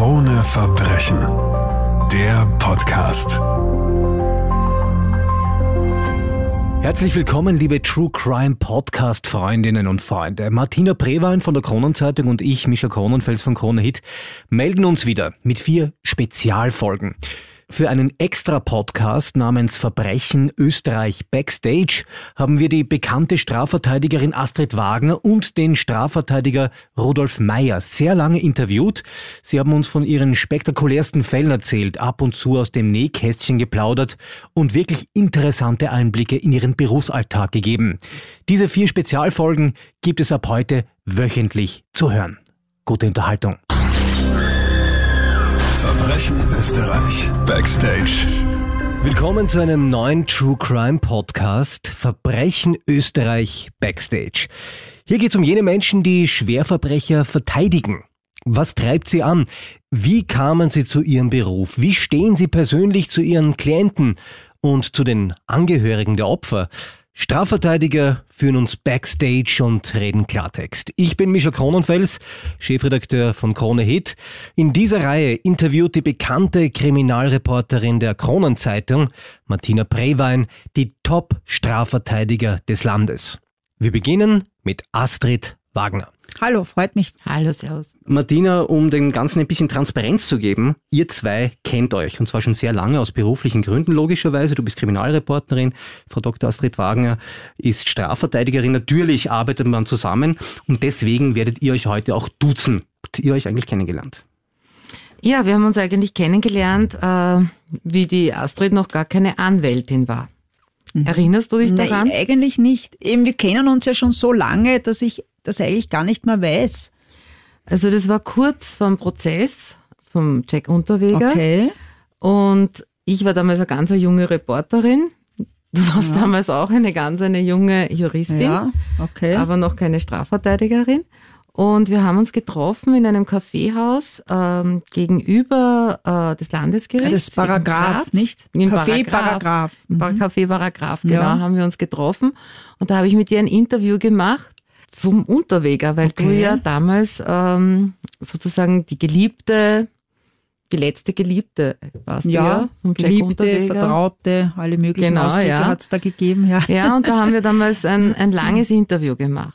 Krone Verbrechen, der Podcast. Herzlich willkommen, liebe True Crime Podcast Freundinnen und Freunde. Martina Prewein von der Kronenzeitung und ich, Mischa Kronenfels von Krone Hit, melden uns wieder mit vier Spezialfolgen. Für einen extra Podcast namens Verbrechen Österreich Backstage haben wir die bekannte Strafverteidigerin Astrid Wagner und den Strafverteidiger Rudolf Meyer sehr lange interviewt. Sie haben uns von ihren spektakulärsten Fällen erzählt, ab und zu aus dem Nähkästchen geplaudert und wirklich interessante Einblicke in ihren Berufsalltag gegeben. Diese vier Spezialfolgen gibt es ab heute wöchentlich zu hören. Gute Unterhaltung. Verbrechen Österreich. Backstage. Willkommen zu einem neuen True Crime Podcast Verbrechen Österreich Backstage. Hier geht es um jene Menschen, die Schwerverbrecher verteidigen. Was treibt sie an? Wie kamen sie zu ihrem Beruf? Wie stehen sie persönlich zu ihren Klienten und zu den Angehörigen der Opfer? Strafverteidiger führen uns backstage und reden Klartext. Ich bin Mischa Kronenfels, Chefredakteur von Krone Hit. In dieser Reihe interviewt die bekannte Kriminalreporterin der Kronenzeitung, Martina Prewein, die Top-Strafverteidiger des Landes. Wir beginnen mit Astrid Wagner. Hallo, freut mich. Hallo, Servus. Martina, um dem Ganzen ein bisschen Transparenz zu geben, ihr zwei kennt euch und zwar schon sehr lange aus beruflichen Gründen, logischerweise. Du bist Kriminalreporterin, Frau Dr. Astrid Wagner ist Strafverteidigerin. Natürlich arbeitet man zusammen und deswegen werdet ihr euch heute auch duzen. Habt ihr euch eigentlich kennengelernt? Ja, wir haben uns eigentlich kennengelernt, äh, wie die Astrid noch gar keine Anwältin war. Mhm. Erinnerst du dich daran? Nein, eigentlich nicht. Eben, wir kennen uns ja schon so lange, dass ich das eigentlich gar nicht mehr weiß. Also das war kurz vom Prozess, vom Jack Unterweger. Okay. Und ich war damals eine ganz junge Reporterin. Du warst ja. damals auch eine ganz eine junge Juristin, ja, okay. aber noch keine Strafverteidigerin. Und wir haben uns getroffen in einem Kaffeehaus ähm, gegenüber äh, des Landesgerichts. Ah, das Paragraph, nicht? In Café Paragraph. Paragraph. Mhm. genau, ja. haben wir uns getroffen. Und da habe ich mit dir ein Interview gemacht zum Unterweger, weil okay. du ja damals ähm, sozusagen die Geliebte, die letzte Geliebte warst. Ja, ja Geliebte, Vertraute, alle möglichen genau, Ausdrücke ja. hat es da gegeben. Ja. ja, und da haben wir damals ein, ein langes Interview gemacht.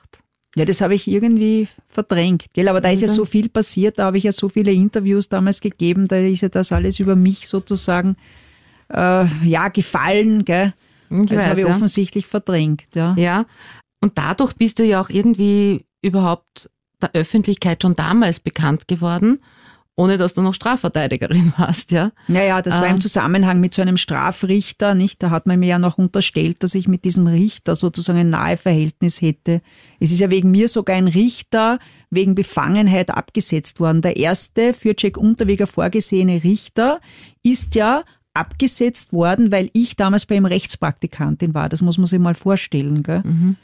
Ja, das habe ich irgendwie verdrängt, gell? Aber da ist ja so viel passiert, da habe ich ja so viele Interviews damals gegeben, da ist ja das alles über mich sozusagen äh, ja gefallen, gell? Ich das weiß, habe ich ja. offensichtlich verdrängt, ja. Ja, und dadurch bist du ja auch irgendwie überhaupt der Öffentlichkeit schon damals bekannt geworden, ohne dass du noch Strafverteidigerin warst, ja? Naja, das war im ähm. Zusammenhang mit so einem Strafrichter, nicht? Da hat man mir ja noch unterstellt, dass ich mit diesem Richter sozusagen ein nahe Verhältnis hätte. Es ist ja wegen mir sogar ein Richter wegen Befangenheit abgesetzt worden. Der erste für Jack Unterweger vorgesehene Richter ist ja abgesetzt worden, weil ich damals bei ihm Rechtspraktikantin war. Das muss man sich mal vorstellen, gell? Mhm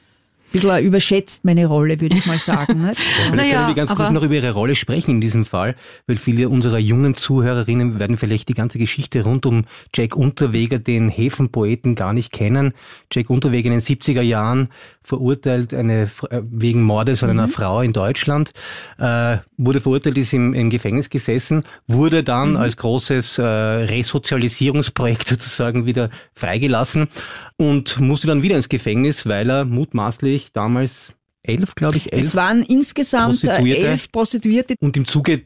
bisschen überschätzt meine Rolle, würde ich mal sagen. Nicht? vielleicht naja, können wir ganz kurz noch über Ihre Rolle sprechen in diesem Fall, weil viele unserer jungen Zuhörerinnen werden vielleicht die ganze Geschichte rund um Jack Unterweger, den Häfenpoeten, gar nicht kennen. Jack Unterweger in den 70er Jahren verurteilt eine, äh, wegen Mordes an mhm. einer Frau in Deutschland, äh, wurde verurteilt, ist im, im, Gefängnis gesessen, wurde dann mhm. als großes äh, Resozialisierungsprojekt sozusagen wieder freigelassen und musste dann wieder ins Gefängnis, weil er mutmaßlich ich, damals elf, glaube ich, elf. Es waren insgesamt äh, Prostituierte. elf Prostituierte. Und im Zuge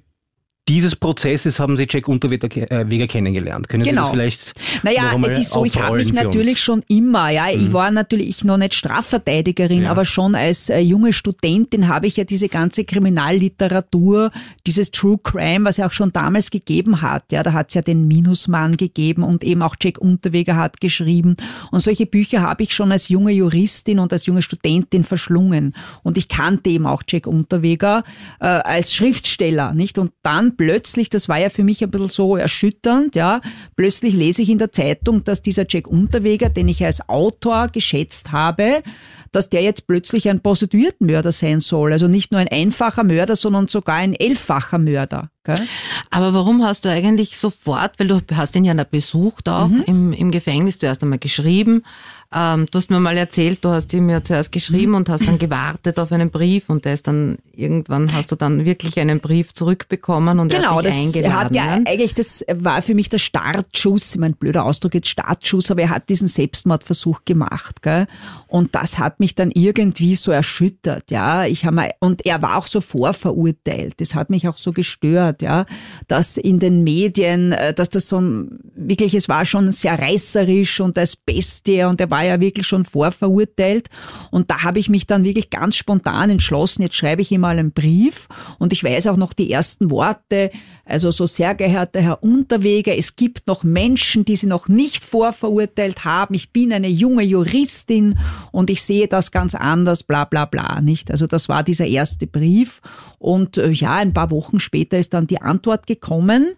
dieses Prozesses haben Sie Jack Unterweger äh, kennengelernt. Können genau. Sie das vielleicht Naja, es ist so, ich habe mich natürlich schon immer, ja, mhm. ich war natürlich noch nicht Strafverteidigerin, ja. aber schon als äh, junge Studentin habe ich ja diese ganze Kriminalliteratur, dieses True Crime, was ja auch schon damals gegeben hat, ja, da hat es ja den Minusmann gegeben und eben auch Jack Unterweger hat geschrieben und solche Bücher habe ich schon als junge Juristin und als junge Studentin verschlungen und ich kannte eben auch Jack Unterweger äh, als Schriftsteller, nicht? Und dann plötzlich, das war ja für mich ein bisschen so erschütternd, ja, plötzlich lese ich in der Zeitung, dass dieser Jack Unterweger, den ich als Autor geschätzt habe, dass der jetzt plötzlich ein Prostituiertenmörder sein soll. Also nicht nur ein einfacher Mörder, sondern sogar ein elffacher Mörder. Gell? Aber warum hast du eigentlich sofort, weil du hast ihn ja besucht auch mhm. im, im Gefängnis, du hast einmal geschrieben, ähm, du hast mir mal erzählt, du hast ihm ja zuerst geschrieben mhm. und hast dann gewartet auf einen Brief und der ist dann irgendwann hast du dann wirklich einen Brief zurückbekommen und genau, er hat dich das eingeladen. Hat ja, eigentlich das war für mich der Startschuss, ich mein blöder Ausdruck jetzt Startschuss, aber er hat diesen Selbstmordversuch gemacht, gell? Und das hat mich dann irgendwie so erschüttert, ja? Ich habe und er war auch so vorverurteilt. Das hat mich auch so gestört, ja, dass in den Medien, äh, dass das so ein wirklich es war schon sehr reißerisch und als Bestie und er war war ja wirklich schon vorverurteilt. Und da habe ich mich dann wirklich ganz spontan entschlossen, jetzt schreibe ich ihm mal einen Brief. Und ich weiß auch noch die ersten Worte. Also so sehr geehrter Herr Unterweger, es gibt noch Menschen, die Sie noch nicht vorverurteilt haben. Ich bin eine junge Juristin und ich sehe das ganz anders, bla bla bla. Nicht? Also das war dieser erste Brief. Und äh, ja, ein paar Wochen später ist dann die Antwort gekommen.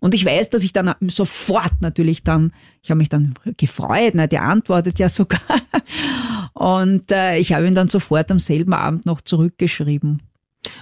Und ich weiß, dass ich dann sofort natürlich dann, ich habe mich dann gefreut, ne, der antwortet ja sogar. Und äh, ich habe ihn dann sofort am selben Abend noch zurückgeschrieben.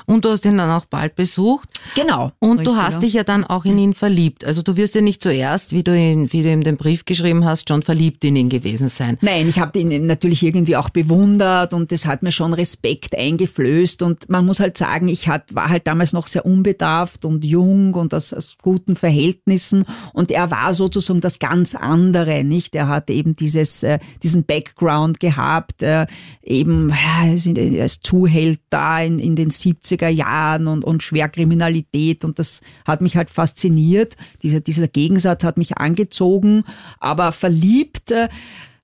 Und du hast ihn dann auch bald besucht. Genau. Und du hast dich ja dann auch in ihn verliebt. Also du wirst ja nicht zuerst, wie du, ihn, wie du ihm den Brief geschrieben hast, schon verliebt in ihn gewesen sein. Nein, ich habe ihn natürlich irgendwie auch bewundert und das hat mir schon Respekt eingeflößt. Und man muss halt sagen, ich hat, war halt damals noch sehr unbedarft und jung und aus, aus guten Verhältnissen. Und er war sozusagen das ganz andere, nicht? Er hat eben dieses, äh, diesen Background gehabt, äh, eben, ja, er ist Zuhälter in, in den 70 70er Jahren und, und Schwerkriminalität und das hat mich halt fasziniert. Dieser, dieser Gegensatz hat mich angezogen, aber verliebt. Äh,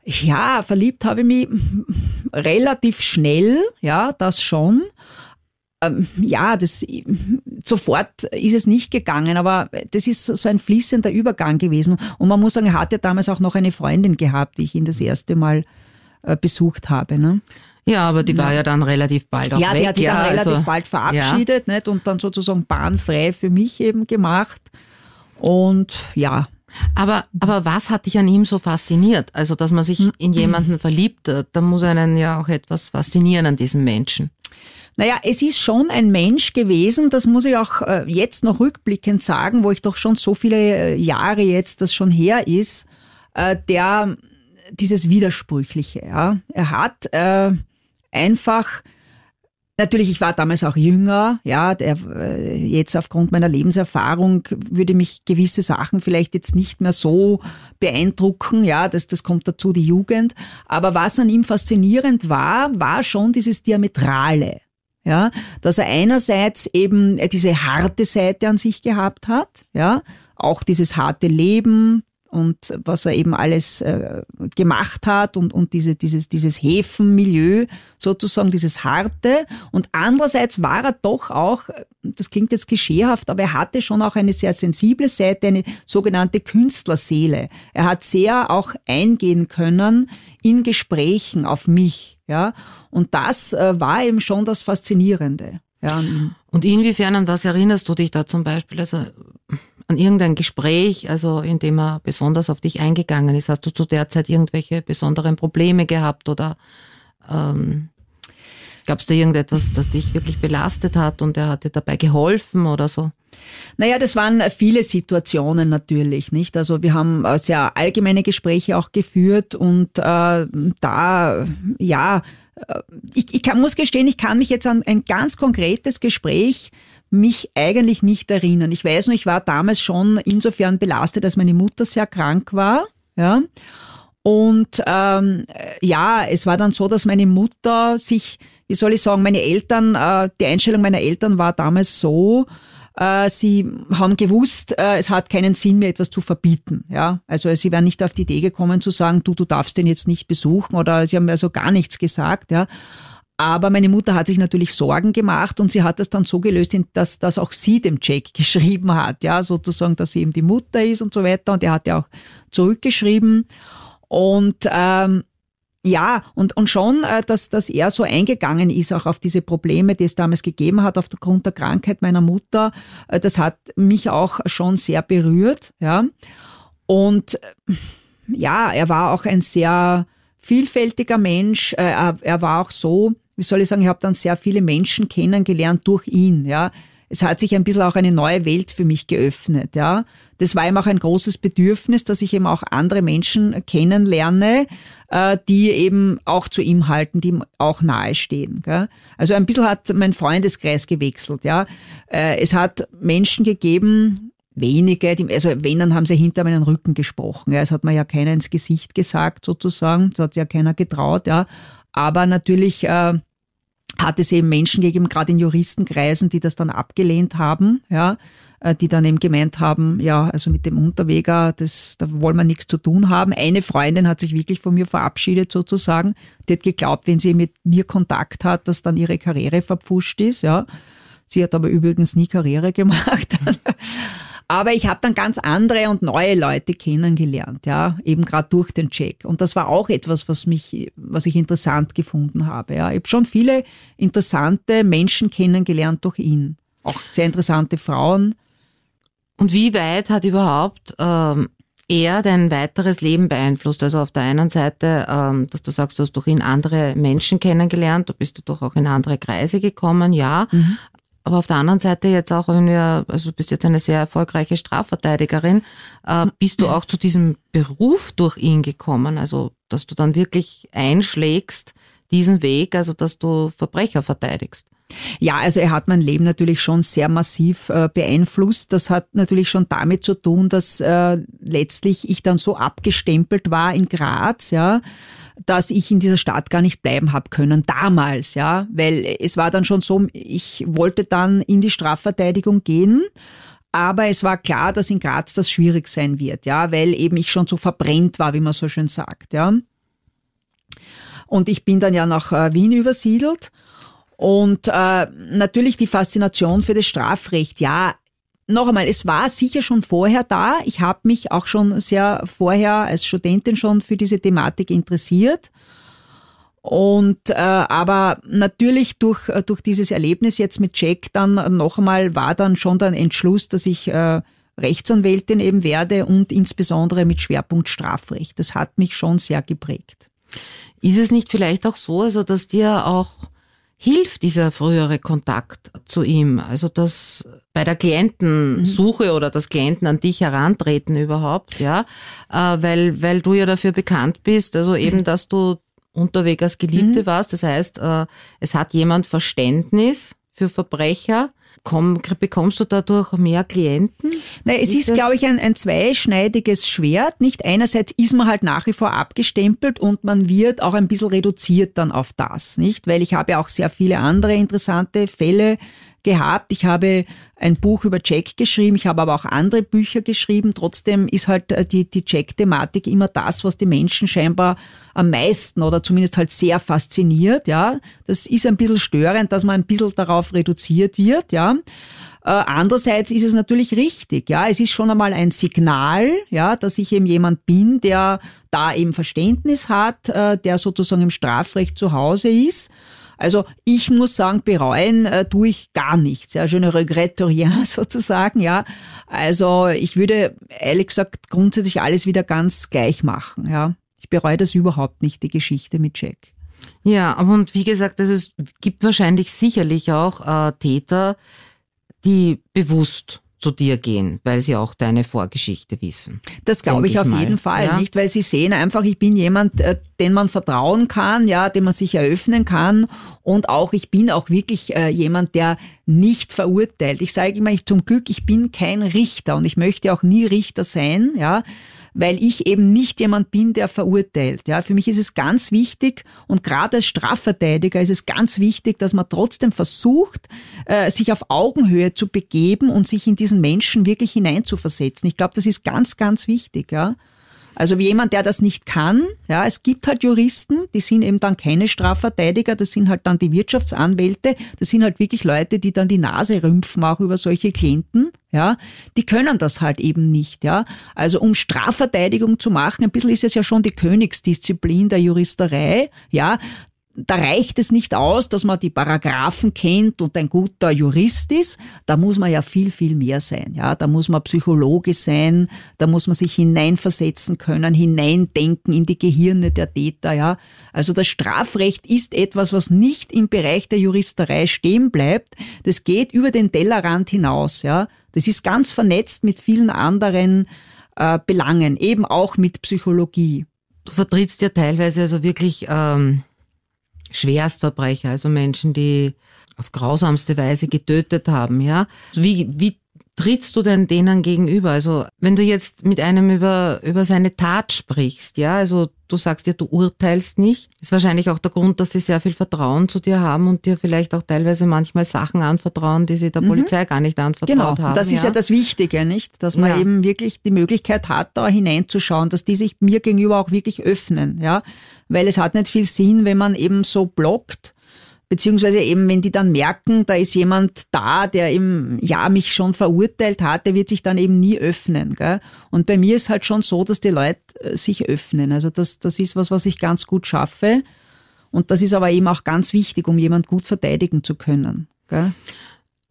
ja, verliebt habe ich mich relativ schnell, ja, das schon. Ähm, ja, das, sofort ist es nicht gegangen, aber das ist so ein fließender Übergang gewesen. Und man muss sagen, er hatte damals auch noch eine Freundin gehabt, wie ich ihn das erste Mal äh, besucht habe. Ne? Ja, aber die war ja, ja dann relativ bald auch ja, weg. Ja, die hat die ja, dann also relativ bald verabschiedet ja. nicht? und dann sozusagen bahnfrei für mich eben gemacht. Und ja. Aber, aber was hat dich an ihm so fasziniert? Also, dass man sich hm. in jemanden verliebt, äh, da muss einen ja auch etwas faszinieren an diesem Menschen. Naja, es ist schon ein Mensch gewesen, das muss ich auch äh, jetzt noch rückblickend sagen, wo ich doch schon so viele äh, Jahre jetzt das schon her ist, der dieses Widersprüchliche. Ja. Er hat äh, einfach Natürlich, ich war damals auch jünger, ja, der, äh, jetzt aufgrund meiner Lebenserfahrung würde mich gewisse Sachen vielleicht jetzt nicht mehr so beeindrucken, ja, das, das kommt dazu, die Jugend. Aber was an ihm faszinierend war, war schon dieses Diametrale, ja, dass er einerseits eben äh, diese harte Seite an sich gehabt hat, ja, auch dieses harte Leben, und was er eben alles äh, gemacht hat und, und diese, dieses, dieses Häfenmilieu sozusagen, dieses Harte. Und andererseits war er doch auch, das klingt jetzt geschehhaft, aber er hatte schon auch eine sehr sensible Seite, eine sogenannte Künstlerseele. Er hat sehr auch eingehen können in Gesprächen auf mich. Ja? Und das äh, war eben schon das Faszinierende. Ja. Und inwiefern, an was erinnerst du dich da zum Beispiel? Also an irgendein Gespräch, also in dem er besonders auf dich eingegangen ist? Hast du zu der Zeit irgendwelche besonderen Probleme gehabt oder ähm, gab es da irgendetwas, das dich wirklich belastet hat und er hat dir dabei geholfen oder so? Naja, das waren viele Situationen natürlich, nicht? Also wir haben äh, sehr allgemeine Gespräche auch geführt und äh, da, ja, ich, ich kann, muss gestehen, ich kann mich jetzt an ein ganz konkretes Gespräch mich eigentlich nicht erinnern. Ich weiß nur, ich war damals schon insofern belastet, dass meine Mutter sehr krank war. Ja. Und ähm, ja, es war dann so, dass meine Mutter sich, wie soll ich sagen, meine Eltern, äh, die Einstellung meiner Eltern war damals so, äh, sie haben gewusst, äh, es hat keinen Sinn mehr, etwas zu verbieten. Ja? Also sie wären nicht auf die Idee gekommen zu sagen, du, du darfst den jetzt nicht besuchen oder sie haben also gar nichts gesagt. Ja? Aber meine Mutter hat sich natürlich Sorgen gemacht und sie hat das dann so gelöst, dass, dass auch sie dem Jack geschrieben hat. Ja? Sozusagen, dass sie eben die Mutter ist und so weiter. Und er hat ja auch zurückgeschrieben. Und ähm, ja, und, und schon, äh, dass, dass er so eingegangen ist, auch auf diese Probleme, die es damals gegeben hat, aufgrund der Krankheit meiner Mutter, äh, das hat mich auch schon sehr berührt. Ja. Und äh, ja, er war auch ein sehr vielfältiger Mensch. Er, er war auch so, wie soll ich sagen, ich habe dann sehr viele Menschen kennengelernt durch ihn. Ja es hat sich ein bisschen auch eine neue Welt für mich geöffnet, ja. Das war eben auch ein großes Bedürfnis, dass ich eben auch andere Menschen kennenlerne, äh, die eben auch zu ihm halten, die ihm auch nahestehen. Gell? Also ein bisschen hat mein Freundeskreis gewechselt, ja. Äh, es hat Menschen gegeben, wenige, die, also wenn, dann haben sie hinter meinen Rücken gesprochen. Ja. Es hat mir ja keiner ins Gesicht gesagt, sozusagen. Das hat ja keiner getraut, ja. Aber natürlich äh, hat es eben Menschen gegeben, gerade in Juristenkreisen, die das dann abgelehnt haben, ja, äh, die dann eben gemeint haben, ja, also mit dem Unterweger, das, da wollen wir nichts zu tun haben. Eine Freundin hat sich wirklich von mir verabschiedet sozusagen. Die hat geglaubt, wenn sie mit mir Kontakt hat, dass dann ihre Karriere verpfuscht ist, ja. Sie hat aber übrigens nie Karriere gemacht. Aber ich habe dann ganz andere und neue Leute kennengelernt, ja, eben gerade durch den Check. Und das war auch etwas, was mich, was ich interessant gefunden habe. Ja. Ich habe schon viele interessante Menschen kennengelernt durch ihn. Auch sehr interessante Frauen. Und wie weit hat überhaupt ähm, er dein weiteres Leben beeinflusst? Also auf der einen Seite, ähm, dass du sagst, du hast durch ihn andere Menschen kennengelernt, du bist doch auch in andere Kreise gekommen, ja. Mhm. Aber auf der anderen Seite jetzt auch, wenn wir, also du bist jetzt eine sehr erfolgreiche Strafverteidigerin, äh, bist du auch zu diesem Beruf durch ihn gekommen, also dass du dann wirklich einschlägst diesen Weg, also dass du Verbrecher verteidigst. Ja, also er hat mein Leben natürlich schon sehr massiv äh, beeinflusst. Das hat natürlich schon damit zu tun, dass äh, letztlich ich dann so abgestempelt war in Graz, ja, dass ich in dieser Stadt gar nicht bleiben hab können damals, ja, weil es war dann schon so, ich wollte dann in die Strafverteidigung gehen. Aber es war klar, dass in Graz das schwierig sein wird, ja, weil eben ich schon so verbrennt war, wie man so schön sagt, ja. Und ich bin dann ja nach äh, Wien übersiedelt und äh, natürlich die Faszination für das Strafrecht. Ja, noch einmal, es war sicher schon vorher da. Ich habe mich auch schon sehr vorher als Studentin schon für diese Thematik interessiert. Und äh, aber natürlich durch, äh, durch dieses Erlebnis jetzt mit Jack dann noch einmal war dann schon der Entschluss, dass ich äh, Rechtsanwältin eben werde und insbesondere mit Schwerpunkt Strafrecht. Das hat mich schon sehr geprägt. Ist es nicht vielleicht auch so, also dass dir auch hilft dieser frühere Kontakt zu ihm? Also das bei der Klientensuche mhm. oder das Klienten an dich herantreten überhaupt, ja, äh, weil, weil du ja dafür bekannt bist, also eben, mhm. dass du unterwegs als Geliebte mhm. warst. Das heißt, äh, es hat jemand Verständnis für Verbrecher Komm, bekommst du dadurch mehr Klienten? Nein, es ist, ist glaube ich, ein, ein zweischneidiges Schwert. Nicht einerseits ist man halt nach wie vor abgestempelt und man wird auch ein bisschen reduziert dann auf das, nicht? Weil ich habe ja auch sehr viele andere interessante Fälle gehabt. Ich habe ein Buch über Jack geschrieben, ich habe aber auch andere Bücher geschrieben. Trotzdem ist halt äh, die, die Jack-Thematik immer das, was die Menschen scheinbar am meisten oder zumindest halt sehr fasziniert. Ja, Das ist ein bisschen störend, dass man ein bisschen darauf reduziert wird. Ja, äh, andererseits ist es natürlich richtig, ja, es ist schon einmal ein Signal, ja, dass ich eben jemand bin, der da eben Verständnis hat, äh, der sozusagen im Strafrecht zu Hause ist. Also ich muss sagen, bereuen äh, tue ich gar nichts. Ja, je ne regrette rien sozusagen, ja. Also ich würde ehrlich gesagt grundsätzlich alles wieder ganz gleich machen, ja. Ich bereue das überhaupt nicht, die Geschichte mit Jack. Ja, aber und wie gesagt, es gibt wahrscheinlich sicherlich auch äh, Täter, die bewusst zu dir gehen, weil sie auch deine Vorgeschichte wissen. Das glaube ich, ich, auf mal. jeden Fall, ja? nicht? Weil sie sehen einfach, ich bin jemand, äh, den man vertrauen kann, ja, dem man sich eröffnen kann und auch ich bin auch wirklich äh, jemand, der nicht verurteilt. Ich sage immer, ich, zum Glück, ich bin kein Richter und ich möchte auch nie Richter sein, ja weil ich eben nicht jemand bin, der verurteilt. Ja, für mich ist es ganz wichtig und gerade als Strafverteidiger ist es ganz wichtig, dass man trotzdem versucht, äh, sich auf Augenhöhe zu begeben und sich in diesen Menschen wirklich hineinzuversetzen. Ich glaube, das ist ganz, ganz wichtig. Ja. Also wie jemand, der das nicht kann, ja, es gibt halt Juristen, die sind eben dann keine Strafverteidiger, das sind halt dann die Wirtschaftsanwälte, das sind halt wirklich Leute, die dann die Nase rümpfen auch über solche Klienten, ja, die können das halt eben nicht, ja. Also um Strafverteidigung zu machen, ein bisschen ist es ja schon die Königsdisziplin der Juristerei, ja, da reicht es nicht aus, dass man die Paragraphen kennt und ein guter Jurist ist. Da muss man ja viel, viel mehr sein. Ja, da muss man Psychologe sein. Da muss man sich hineinversetzen können, hineindenken in die Gehirne der Täter. Ja, also das Strafrecht ist etwas, was nicht im Bereich der Juristerei stehen bleibt. Das geht über den Tellerrand hinaus. Ja, das ist ganz vernetzt mit vielen anderen äh, Belangen, eben auch mit Psychologie. Du vertrittst ja teilweise also wirklich ähm Schwerstverbrecher, also Menschen, die auf grausamste Weise getötet haben, ja. Also wie, wie trittst du denn denen gegenüber? Also wenn du jetzt mit einem über, über seine Tat sprichst, ja, also du sagst dir, ja, du urteilst nicht, ist wahrscheinlich auch der Grund, dass die sehr viel Vertrauen zu dir haben und dir vielleicht auch teilweise manchmal Sachen anvertrauen, die sie der mhm. Polizei gar nicht anvertraut genau. haben. Genau, das ist ja. ja. das Wichtige, nicht? Dass man ja. eben wirklich die Möglichkeit hat, da hineinzuschauen, dass die sich mir gegenüber auch wirklich öffnen, ja? Weil es hat nicht viel Sinn, wenn man eben so blockt, Beziehungsweise eben, wenn die dann merken, da ist jemand da, der im ja mich schon verurteilt hat, der wird sich dann eben nie öffnen. Gell? Und bei mir ist halt schon so, dass die Leute äh, sich öffnen. Also das, das ist was, was ich ganz gut schaffe. Und das ist aber eben auch ganz wichtig, um jemand gut verteidigen zu können. Gell?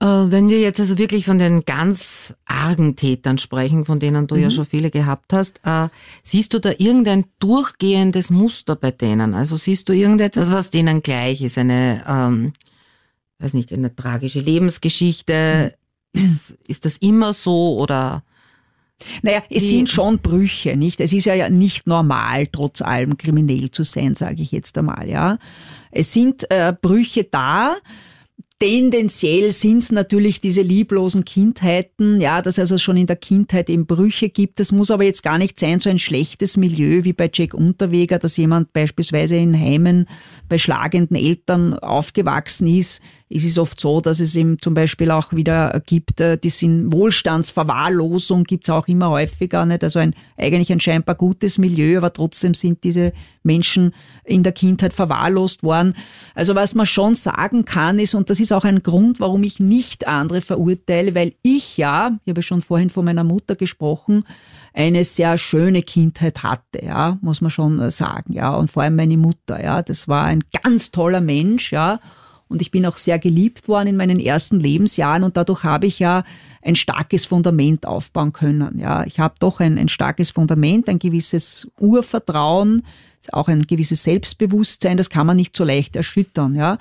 Äh, wenn wir jetzt also wirklich von den ganz argen Tätern sprechen, von denen du mhm. ja schon viele gehabt hast, äh, siehst du da irgendein durchgehendes Muster bei denen? Also siehst du irgendetwas, was denen gleich ist? Eine, ähm, weiß nicht, eine tragische Lebensgeschichte? Mhm. Ist, ist das immer so oder? Naja, es Die, sind schon Brüche, nicht? Es ist ja, nicht normal, trotz allem kriminell zu sein, sage ich jetzt einmal, ja. Es sind äh, Brüche da, Tendenziell sind es natürlich diese lieblosen Kindheiten, ja, dass es also schon in der Kindheit eben Brüche gibt. Das muss aber jetzt gar nicht sein, so ein schlechtes Milieu wie bei Jack Unterweger, dass jemand beispielsweise in Heimen bei schlagenden Eltern aufgewachsen ist, es ist oft so, dass es eben zum Beispiel auch wieder gibt, äh, die sind Wohlstandsverwahrlosung gibt es auch immer häufiger, nicht? also ein, eigentlich ein scheinbar gutes Milieu, aber trotzdem sind diese Menschen in der Kindheit verwahrlost worden. Also was man schon sagen kann ist, und das ist auch ein Grund, warum ich nicht andere verurteile, weil ich ja, ich habe schon vorhin von meiner Mutter gesprochen, eine sehr schöne Kindheit hatte, ja, muss man schon äh, sagen, ja, und vor allem meine Mutter, ja, das war ein ganz toller Mensch, ja, und ich bin auch sehr geliebt worden in meinen ersten Lebensjahren und dadurch habe ich ja ein starkes Fundament aufbauen können. Ja, ich habe doch ein, ein starkes Fundament, ein gewisses Urvertrauen, auch ein gewisses Selbstbewusstsein, das kann man nicht so leicht erschüttern, ja.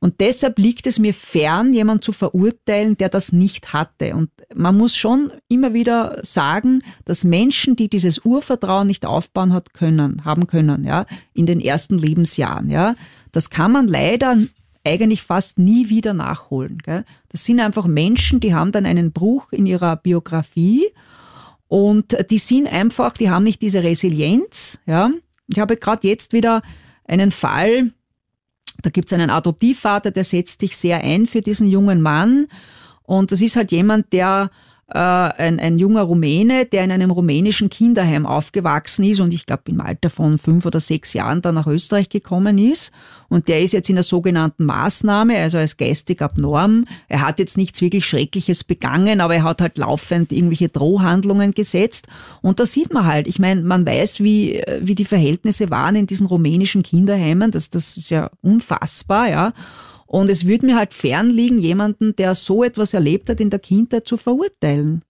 Und deshalb liegt es mir fern, jemanden zu verurteilen, der das nicht hatte. Und man muss schon immer wieder sagen, dass Menschen, die dieses Urvertrauen nicht aufbauen hat können, haben können, ja, in den ersten Lebensjahren, ja, das kann man leider eigentlich fast nie wieder nachholen. Gell? Das sind einfach Menschen, die haben dann einen Bruch in ihrer Biografie und die sind einfach, die haben nicht diese Resilienz. Ja? Ich habe gerade jetzt wieder einen Fall, da gibt es einen Adoptivvater, der setzt sich sehr ein für diesen jungen Mann. Und das ist halt jemand, der äh, ein, ein junger Rumäne, der in einem rumänischen Kinderheim aufgewachsen ist und ich glaube im Alter von fünf oder sechs Jahren dann nach Österreich gekommen ist. Und der ist jetzt in der sogenannten Maßnahme, also als geistig abnorm. Er hat jetzt nichts wirklich Schreckliches begangen, aber er hat halt laufend irgendwelche Drohhandlungen gesetzt. Und da sieht man halt, ich meine, man weiß, wie, wie die Verhältnisse waren in diesen rumänischen Kinderheimen. Das, das ist ja unfassbar, ja. Und es würde mir halt fernliegen, jemanden, der so etwas erlebt hat in der Kindheit, zu verurteilen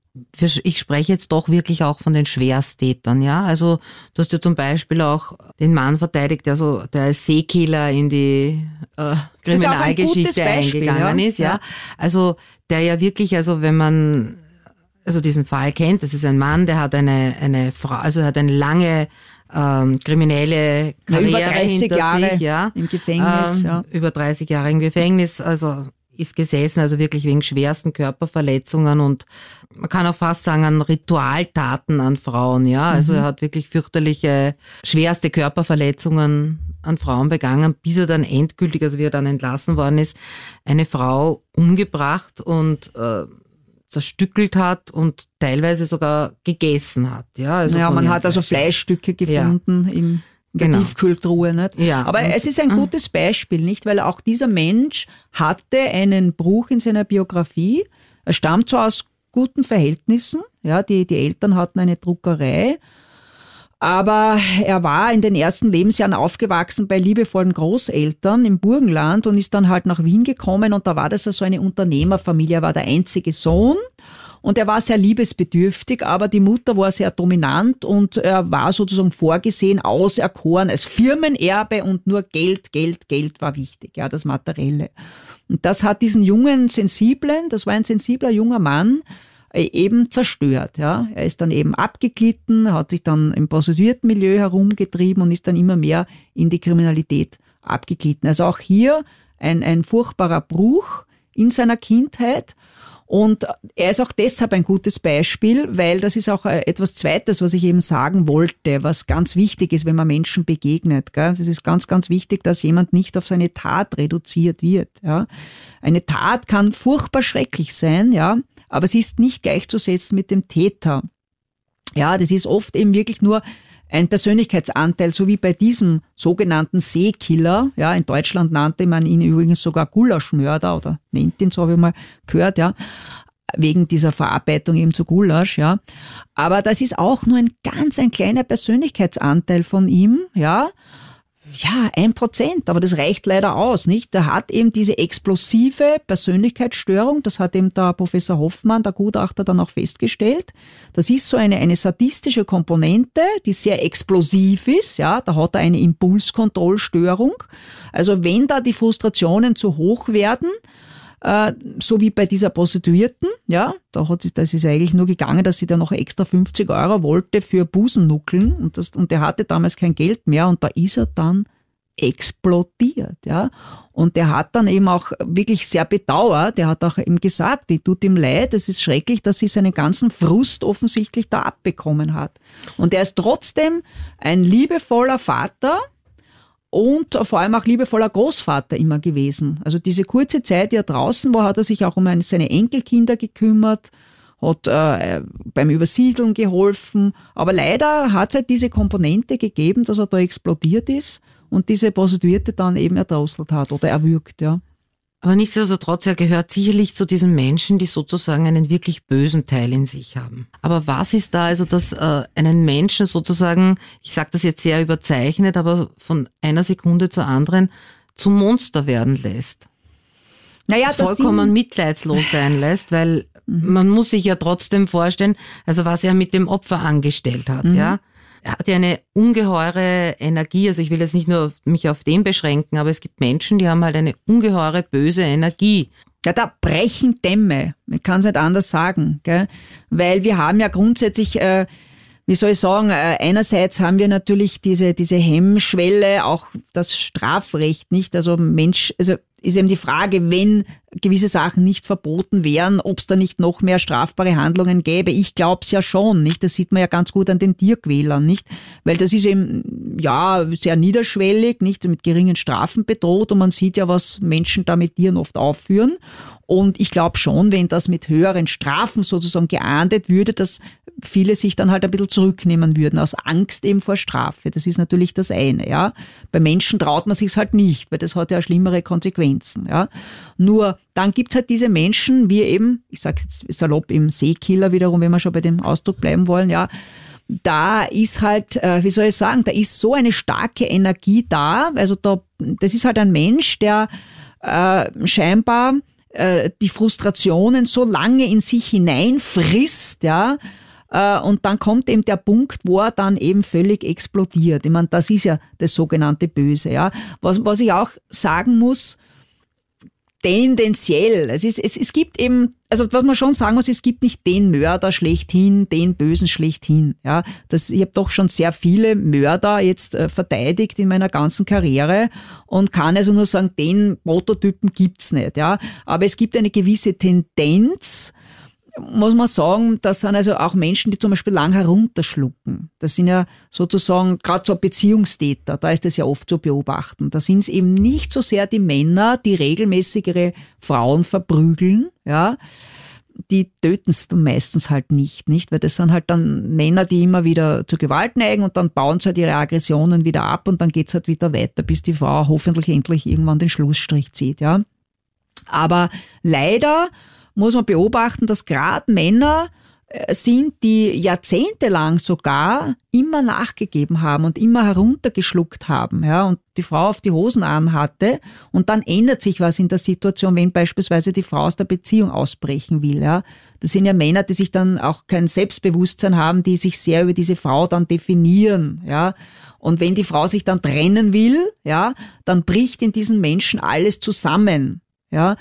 ich spreche jetzt doch wirklich auch von den Schwersttätern, ja. Also du hast ja zum Beispiel auch den Mann verteidigt, der so der als Seekiller in die äh, Kriminalgeschichte ein Beispiel, eingegangen ja? ist, ja? ja. Also der ja wirklich, also wenn man also diesen Fall kennt, das ist ein Mann, der hat eine eine Frau, also hat eine lange ähm, kriminelle Karriere ja, über 30 Jahre sich, ja, im Gefängnis. Ähm, ja. Über 30 Jahre im Gefängnis, also ist gesessen, also wirklich wegen schwersten Körperverletzungen und man kann auch fast sagen an Ritualtaten an Frauen, ja. Also mhm. er hat wirklich fürchterliche, schwerste Körperverletzungen an Frauen begangen, bis er dann endgültig, also wie er dann entlassen worden ist, eine Frau umgebracht und äh, zerstückelt hat und teilweise sogar gegessen hat. Ja, also ja man hat also Fleischstücke gefunden ja. im der genau. Tiefkühltruhe, nicht? Ja. Aber es ist ein hm. gutes Beispiel, nicht? Weil auch dieser Mensch hatte einen Bruch in seiner Biografie. Er stammt zwar aus guten Verhältnissen, ja, die, die Eltern hatten eine Druckerei aber er war in den ersten Lebensjahren aufgewachsen bei liebevollen Großeltern im Burgenland und ist dann halt nach Wien gekommen und da war das ja so eine Unternehmerfamilie. Er war der einzige Sohn. Und er war sehr liebesbedürftig, aber die Mutter war sehr dominant und er war sozusagen vorgesehen, auserkoren als Firmenerbe und nur Geld, Geld, Geld war wichtig, ja, das Materielle. Und das hat diesen jungen, sensiblen, das war ein sensibler junger Mann, äh, eben zerstört. Ja. Er ist dann eben abgeglitten, hat sich dann im prostituierten Milieu herumgetrieben und ist dann immer mehr in die Kriminalität abgeglitten. Also auch hier ein, ein furchtbarer Bruch in seiner Kindheit. Und er ist auch deshalb ein gutes Beispiel, weil das ist auch äh, etwas Zweites, was ich eben sagen wollte, was ganz wichtig ist, wenn man Menschen begegnet. Gell? Es ist ganz, ganz wichtig, dass jemand nicht auf seine Tat reduziert wird. Ja? Eine Tat kann furchtbar schrecklich sein, ja, aber sie ist nicht gleichzusetzen mit dem Täter. Ja, das ist oft eben wirklich nur ein Persönlichkeitsanteil, so wie bei diesem sogenannten Seekiller. Ja, in Deutschland nannte man ihn übrigens sogar Gulaschmörder oder nennt ihn so, habe ich mal gehört, ja wegen dieser Verarbeitung eben zu Gulasch, ja. Aber das ist auch nur ein ganz ein kleiner Persönlichkeitsanteil von ihm, ja ja, ein Prozent, aber das reicht leider aus, nicht? Der hat eben diese explosive Persönlichkeitsstörung, das hat eben der Professor Hoffmann, der Gutachter, dann auch festgestellt. Das ist so eine, eine sadistische Komponente, die sehr explosiv ist, ja, da hat er eine Impulskontrollstörung. Also wenn da die Frustrationen zu hoch werden, äh, so wie bei dieser Prostituierten, ja, da hat sie, das ist ja eigentlich nur gegangen, dass sie da noch extra 50 Euro wollte für Busennuckeln und, das, und der hatte damals kein Geld mehr und da ist er dann explodiert, ja. Und der hat dann eben auch wirklich sehr bedauert, der hat auch eben gesagt, die tut ihm leid, es ist schrecklich, dass sie seinen ganzen Frust offensichtlich da abbekommen hat. Und er ist trotzdem ein liebevoller Vater, und vor allem auch liebevoller Großvater immer gewesen. Also diese kurze Zeit, die er draußen war, hat er sich auch um seine Enkelkinder gekümmert, hat äh, beim Übersiedeln geholfen. Aber leider hat es halt diese Komponente gegeben, dass er da explodiert ist und diese Prostituierte dann eben erdrosselt hat oder erwürgt, ja. Aber nichtsdestotrotz, er gehört sicherlich zu diesen Menschen, die sozusagen einen wirklich bösen Teil in sich haben. Aber was ist da also, dass äh, einen Menschen sozusagen, ich sage das jetzt sehr überzeichnet, aber von einer Sekunde zur anderen zum Monster werden lässt? Naja, das vollkommen mitleidslos sein lässt, weil man muss sich ja trotzdem vorstellen, also was er mit dem Opfer angestellt hat, mhm. ja hat ja eine ungeheure Energie. Also ich will jetzt nicht nur mich auf den beschränken, aber es gibt Menschen, die haben halt eine ungeheure böse Energie. Ja, da brechen Dämme. Ich kann es nicht anders sagen, gell? weil wir haben ja grundsätzlich äh, wie soll ich sagen, äh, einerseits haben wir natürlich diese, diese Hemmschwelle, auch das Strafrecht nicht, also Mensch, also ist eben die Frage, wenn gewisse Sachen nicht verboten wären, ob es da nicht noch mehr strafbare Handlungen gäbe. Ich glaube es ja schon, nicht? Das sieht man ja ganz gut an den Tierquälern, nicht? Weil das ist eben, ja, sehr niederschwellig, nicht? Mit geringen Strafen bedroht und man sieht ja, was Menschen da mit Tieren oft aufführen. Und ich glaube schon, wenn das mit höheren Strafen sozusagen geahndet würde, dass viele sich dann halt ein bisschen zurücknehmen würden, aus Angst eben vor Strafe. Das ist natürlich das eine, ja. Bei Menschen traut man sich's halt nicht, weil das hat ja schlimmere Konsequenzen, ja. Nur dann gibt es halt diese Menschen, wie eben, ich sage jetzt salopp im Seekiller wiederum, wenn wir schon bei dem Ausdruck bleiben wollen, ja, da ist halt, äh, wie soll ich sagen, da ist so eine starke Energie da. Also da, das ist halt ein Mensch, der äh, scheinbar äh, die Frustrationen so lange in sich hineinfrisst, ja, äh, und dann kommt eben der Punkt, wo er dann eben völlig explodiert. Ich meine, das ist ja das sogenannte Böse. Ja. Was, was ich auch sagen muss, tendenziell, es, ist, es, es gibt eben, also was man schon sagen muss, es gibt nicht den Mörder schlechthin, den Bösen schlechthin. Ja. Das, ich habe doch schon sehr viele Mörder jetzt äh, verteidigt in meiner ganzen Karriere und kann also nur sagen, den Prototypen gibt es nicht. Ja. Aber es gibt eine gewisse Tendenz, muss man sagen, das sind also auch Menschen, die zum Beispiel lang herunterschlucken. Das sind ja sozusagen gerade so Beziehungstäter, da ist das ja oft zu beobachten. Da sind es eben nicht so sehr die Männer, die regelmäßig ihre Frauen verprügeln, ja. Die töten es dann meistens halt nicht, nicht? Weil das sind halt dann Männer, die immer wieder zu Gewalt neigen und dann bauen sie halt ihre Aggressionen wieder ab und dann geht es halt wieder weiter, bis die Frau hoffentlich endlich irgendwann den Schlussstrich zieht, ja. Aber leider muss man beobachten, dass gerade Männer äh, sind, die jahrzehntelang sogar immer nachgegeben haben und immer heruntergeschluckt haben, ja, und die Frau auf die Hosen anhatte und dann ändert sich was in der Situation, wenn beispielsweise die Frau aus der Beziehung ausbrechen will, ja. Das sind ja Männer, die sich dann auch kein Selbstbewusstsein haben, die sich sehr über diese Frau dann definieren, ja. Und wenn die Frau sich dann trennen will, ja, dann bricht in diesen Menschen alles zusammen, ja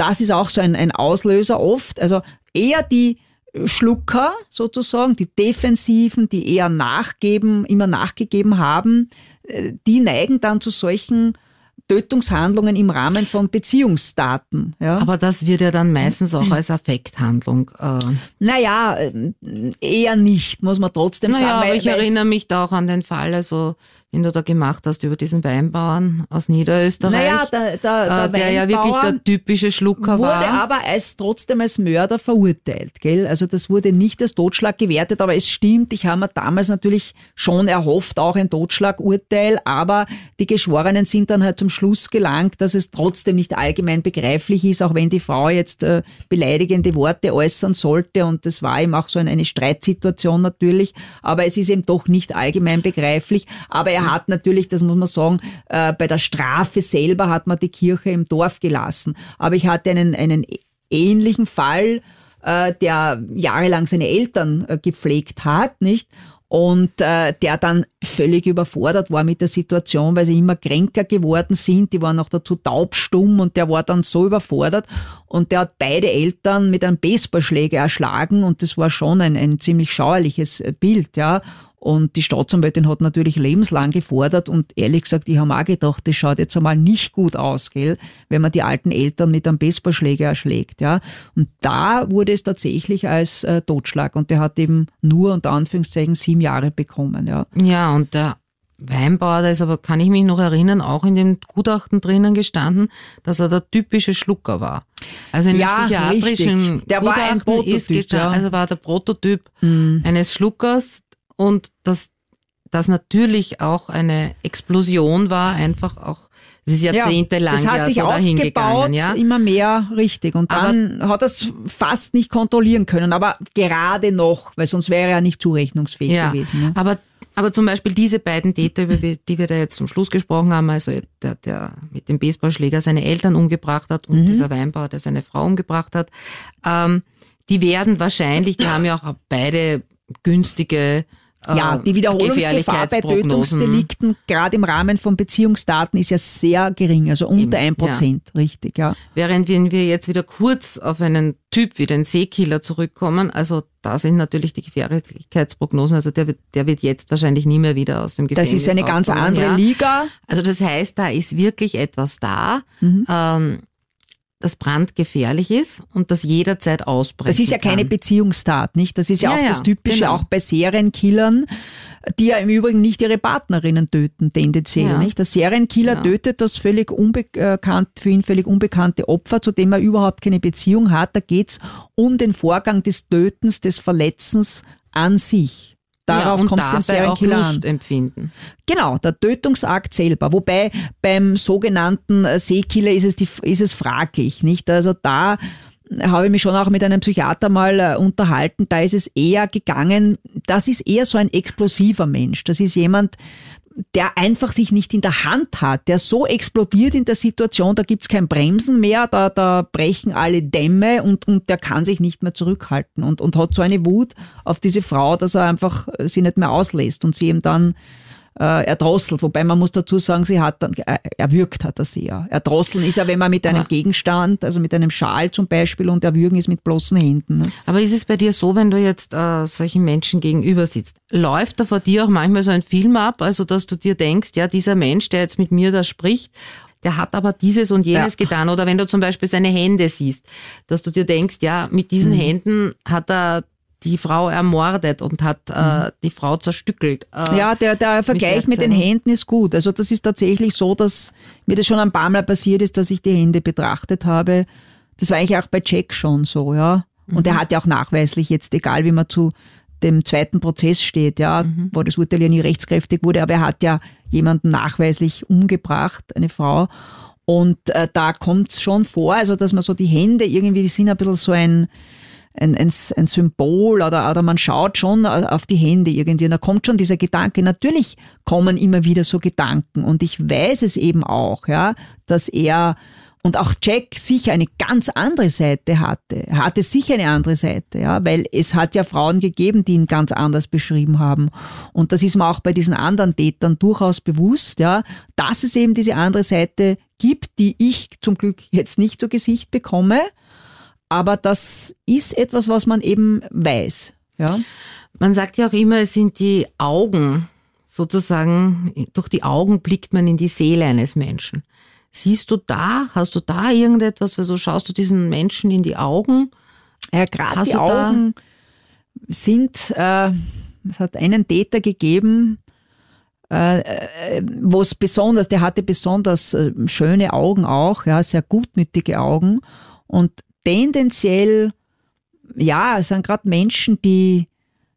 das ist auch so ein, ein Auslöser oft. Also eher die Schlucker sozusagen, die Defensiven, die eher nachgeben, immer nachgegeben haben, äh, die neigen dann zu solchen Tötungshandlungen im Rahmen von Beziehungsdaten. Ja. Aber das wird ja dann meistens auch als Affekthandlung. Äh. Naja, äh, eher nicht, muss man trotzdem naja, sagen. Aber ich erinnere mich da auch an den Fall, also den du da gemacht hast über diesen Weinbauern aus Niederösterreich. Naja, der, der, äh, der, der ja wirklich der typische Schlucker wurde war. Wurde aber als, trotzdem als Mörder verurteilt, gell? Also das wurde nicht als Totschlag gewertet, aber es stimmt, ich habe mir damals natürlich schon erhofft, auch ein Totschlagurteil, aber die Geschworenen sind dann halt zum Schluss gelangt, dass es trotzdem nicht allgemein begreiflich ist, auch wenn die Frau jetzt äh, beleidigende Worte äußern sollte und das war eben auch so eine, Streitsituation natürlich, aber es ist eben doch nicht allgemein begreiflich, aber er er hat natürlich, das muss man sagen, äh, bei der Strafe selber hat man die Kirche im Dorf gelassen. Aber ich hatte einen, einen ähnlichen Fall, äh, der jahrelang seine Eltern äh, gepflegt hat, nicht? Und äh, der dann völlig überfordert war mit der Situation, weil sie immer kränker geworden sind. Die waren noch dazu taubstumm und der war dann so überfordert. Und der hat beide Eltern mit einem Baseballschläger erschlagen und das war schon ein, ein ziemlich schauerliches Bild, ja. Und die Staatsanwältin hat natürlich lebenslang gefordert und ehrlich gesagt, ich habe auch gedacht, das schaut jetzt einmal nicht gut aus, gell, wenn man die alten Eltern mit einem Baseballschläger erschlägt, ja. Und da wurde es tatsächlich als äh, Totschlag und der hat eben nur unter Anführungszeichen sieben Jahre bekommen, ja. Ja, und der Weinbauer, da ist aber, kann ich mich noch erinnern, auch in dem Gutachten drinnen gestanden, dass er der typische Schlucker war. Also in ja, dem psychiatrischen richtig. der Gutachten war ein Prototyp, ist ja. also war der Prototyp mhm. eines Schluckers, und dass das natürlich auch eine Explosion war, einfach auch es ist jahrzehntelang ja, das hat sich ja so aufgebaut, ja? immer mehr richtig. Und dann aber, hat das fast nicht kontrollieren können, aber gerade noch, weil sonst wäre er nicht zurechnungsfähig ja, gewesen. Ne? Aber, aber zum Beispiel diese beiden Täter, über die wir da jetzt zum Schluss gesprochen haben, also der, der mit dem Baseballschläger seine Eltern umgebracht hat und mhm. dieser Weinbauer, der seine Frau umgebracht hat, ähm, die werden wahrscheinlich, die haben ja auch beide günstige ja, äh, die Wiederholungsgefahr bei Tötungsdelikten, gerade im Rahmen von Beziehungsdaten, ist ja sehr gering, also unter ein Prozent, ja. richtig, ja. Während wir jetzt wieder kurz auf einen Typ wie den Seekiller zurückkommen, also da sind natürlich die Gefährlichkeitsprognosen, also der wird, der wird jetzt wahrscheinlich nie mehr wieder aus dem Gefängnis. Das ist eine ganz andere ja. Liga. Also das heißt, da ist wirklich etwas da. Mhm. Ähm, dass gefährlich ist und das jederzeit ausbrechen Das ist ja keine Beziehungstat, nicht? Das ist ja, ja auch das Typische, genau. auch bei Serienkillern, die ja im Übrigen nicht ihre Partnerinnen töten, tendenziell, ja. nicht? Der Serienkiller ja. Genau. tötet das völlig unbekannt, für ihn völlig unbekannte Opfer, zu dem er überhaupt keine Beziehung hat. Da geht's um den Vorgang des Tötens, des Verletzens an sich. Darauf ja, kommst du im Serienkiller an. empfinden. Genau, der Tötungsakt selber. Wobei beim sogenannten äh, Seekiller ist es, die, ist es fraglich, nicht? Also da habe ich mich schon auch mit einem Psychiater mal äh, unterhalten, da ist es eher gegangen, das ist eher so ein explosiver Mensch. Das ist jemand, der einfach sich nicht in der Hand hat, der so explodiert in der Situation, da gibt's kein Bremsen mehr, da, da brechen alle Dämme und, und der kann sich nicht mehr zurückhalten und, und hat so eine Wut auf diese Frau, dass er einfach äh, sie nicht mehr auslässt und sie ihm dann äh, erdrosselt. Wobei man muss dazu sagen, sie hat dann, äh, erwürgt hat er sie ja. Erdrosseln ist ja, wenn man mit einem Gegenstand, also mit einem Schal zum Beispiel und erwürgen ist mit bloßen Händen. Ne? Aber ist es bei dir so, wenn du jetzt äh, solchen Menschen gegenüber sitzt, läuft da vor dir auch manchmal so ein Film ab, also dass du dir denkst, ja, dieser Mensch, der jetzt mit mir da spricht, der hat aber dieses und jenes ja. getan. Oder wenn du zum Beispiel seine Hände siehst, dass du dir denkst, ja, mit diesen mhm. Händen hat er die Frau ermordet und hat äh, mhm. äh, die Frau zerstückelt. Äh, ja, der, der Vergleich mit, mit den Händen ist gut. Also das ist tatsächlich so, dass mir das schon ein paar Mal passiert ist, dass ich die Hände betrachtet habe. Das war eigentlich auch bei Jack schon so, ja. Und mhm. er hat ja auch nachweislich jetzt, egal wie man zu dem zweiten Prozess steht, ja, mhm. wo das Urteil ja nie rechtskräftig wurde, aber er hat ja jemanden nachweislich umgebracht, eine Frau. Und äh, da kommt es schon vor, also dass man so die Hände irgendwie, die sind ein bisschen so ein, ein, ein, ein Symbol oder, oder man schaut schon auf die Hände irgendwie und da kommt schon dieser Gedanke. Natürlich kommen immer wieder so Gedanken und ich weiß es eben auch, ja, dass er und auch Jack sicher eine ganz andere Seite hatte. Er hatte sicher eine andere Seite, ja, weil es hat ja Frauen gegeben, die ihn ganz anders beschrieben haben. Und das ist mir auch bei diesen anderen Tätern durchaus bewusst, ja, dass es eben diese andere Seite gibt, die ich zum Glück jetzt nicht zu Gesicht bekomme. Aber das ist etwas, was man eben weiß. Ja? Man sagt ja auch immer, es sind die Augen, sozusagen, durch die Augen blickt man in die Seele eines Menschen. Siehst du da, hast du da irgendetwas, also schaust du diesen Menschen in die Augen? Ja, gerade die Augen sind, äh, es hat einen Täter gegeben, äh, äh wo es besonders, der hatte besonders äh, schöne Augen auch, ja, sehr gutmütige Augen. Und tendenziell, ja, es sind gerade Menschen, die,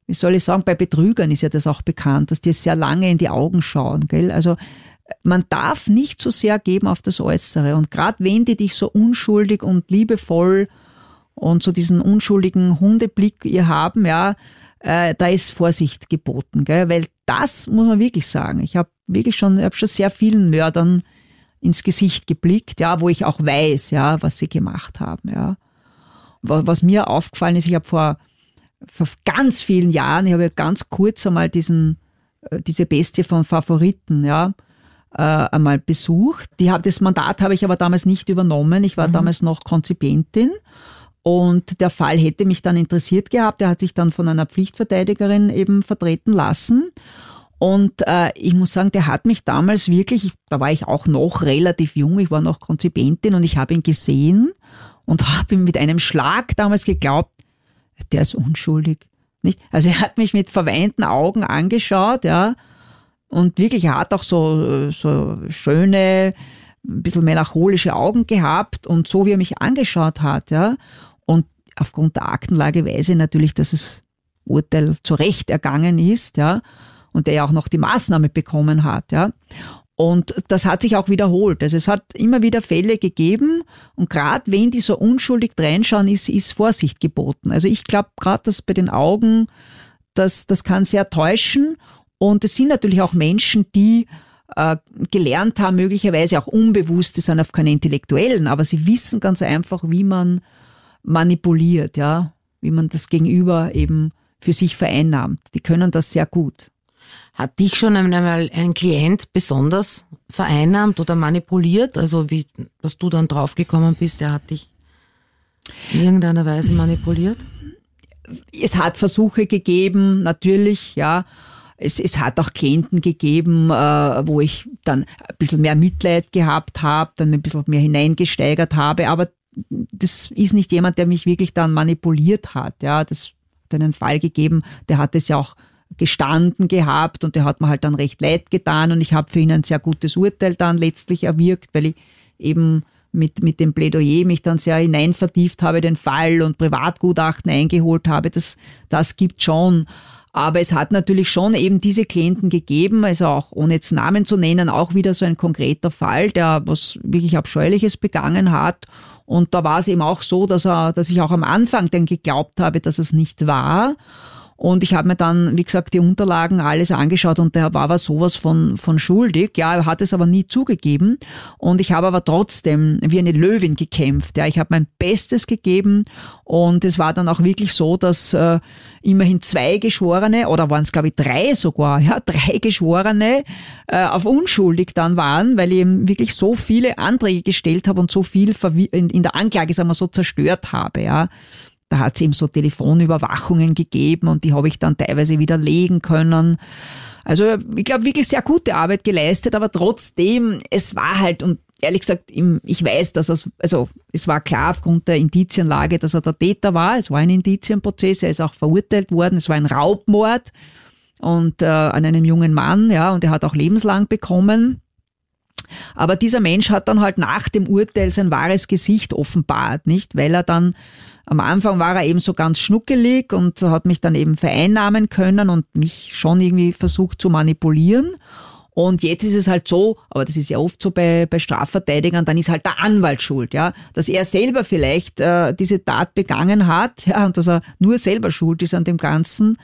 wie soll ich sagen, bei Betrügern ist ja das auch bekannt, dass die sehr lange in die Augen schauen. Gell? Also man darf nicht so sehr geben auf das Äußere. Und gerade wenn die dich so unschuldig und liebevoll und so diesen unschuldigen Hundeblick ihr haben, ja, äh, da ist Vorsicht geboten. Gell? Weil das muss man wirklich sagen. Ich habe wirklich schon, ich habe schon sehr vielen Mördern ins Gesicht geblickt, ja, wo ich auch weiß, ja, was sie gemacht haben, ja. Was mir aufgefallen ist, ich habe vor, vor ganz vielen Jahren, ich habe ja ganz kurz einmal diesen, äh, diese Bestie von Favoriten, ja, äh, einmal besucht. Die, das Mandat habe ich aber damals nicht übernommen. Ich war mhm. damals noch Konzipientin. Und der Fall hätte mich dann interessiert gehabt. Er hat sich dann von einer Pflichtverteidigerin eben vertreten lassen. Und äh, ich muss sagen, der hat mich damals wirklich, da war ich auch noch relativ jung, ich war noch Konzipientin und ich habe ihn gesehen und habe ihm mit einem Schlag damals geglaubt, der ist unschuldig. Nicht? Also er hat mich mit verweinten Augen angeschaut, ja. Und wirklich, er hat auch so, so schöne, ein bisschen melancholische Augen gehabt und so wie er mich angeschaut hat, ja. Und aufgrund der Aktenlage weiß ich natürlich, dass das Urteil zu Recht ergangen ist, ja und der ja auch noch die Maßnahme bekommen hat. Ja. Und das hat sich auch wiederholt. Also es hat immer wieder Fälle gegeben und gerade wenn die so unschuldig reinschauen, ist, ist Vorsicht geboten. Also ich glaube gerade das bei den Augen, das, das kann sehr täuschen und es sind natürlich auch Menschen, die äh, gelernt haben, möglicherweise auch unbewusst, die sind auf keine Intellektuellen, aber sie wissen ganz einfach, wie man manipuliert, ja, wie man das Gegenüber eben für sich vereinnahmt. Die können das sehr gut. Hat dich schon einmal ein Klient besonders vereinnahmt oder manipuliert? Also wie, dass du dann draufgekommen bist, der hat dich in irgendeiner Weise manipuliert? Es hat Versuche gegeben, natürlich, ja. Es, es hat auch Klienten gegeben, äh, wo ich dann ein bisschen mehr Mitleid gehabt habe, dann ein bisschen mehr hineingesteigert habe, aber das ist nicht jemand, der mich wirklich dann manipuliert hat. Ja, das hat einen Fall gegeben, der hat es ja auch gestanden gehabt und der hat mir halt dann recht leid getan und ich habe für ihn ein sehr gutes Urteil dann letztlich erwirkt, weil ich eben mit, mit dem Plädoyer mich dann sehr hineinvertieft habe, den Fall und Privatgutachten eingeholt habe. Das, das gibt schon. Aber es hat natürlich schon eben diese Klienten gegeben, also auch ohne jetzt Namen zu nennen, auch wieder so ein konkreter Fall, der was wirklich Abscheuliches begangen hat. Und da war es eben auch so, dass, er, dass ich auch am Anfang dann geglaubt habe, dass es nicht war. Und ich habe mir dann, wie gesagt, die Unterlagen alles angeschaut und der war aber sowas von, von schuldig. Ja, er hat es aber nie zugegeben. Und ich habe aber trotzdem wie eine Löwin gekämpft. Ja, ich habe mein Bestes gegeben und es war dann auch wirklich so, dass äh, immerhin zwei Geschworene oder waren es glaube ich drei sogar, ja, drei Geschworene äh, auf unschuldig dann waren, weil ich eben wirklich so viele Anträge gestellt habe und so viel in, in der Anklage, sagen wir so, zerstört habe, ja. Da hat es eben so Telefonüberwachungen gegeben und die habe ich dann teilweise widerlegen können. Also ich glaube, wirklich sehr gute Arbeit geleistet, aber trotzdem, es war halt, und ehrlich gesagt, ich weiß, dass es, also es war klar aufgrund der Indizienlage, dass er der Täter war. Es war ein Indizienprozess, er ist auch verurteilt worden, es war ein Raubmord und äh, an einem jungen Mann, ja, und er hat auch lebenslang bekommen. Aber dieser Mensch hat dann halt nach dem Urteil sein wahres Gesicht offenbart, nicht? Weil er dann am Anfang war er eben so ganz schnuckelig und hat mich dann eben vereinnahmen können und mich schon irgendwie versucht zu manipulieren. Und jetzt ist es halt so, aber das ist ja oft so bei, bei Strafverteidigern, dann ist halt der Anwalt schuld, ja, dass er selber vielleicht äh, diese Tat begangen hat, ja, und dass er nur selber schuld ist an dem Ganzen,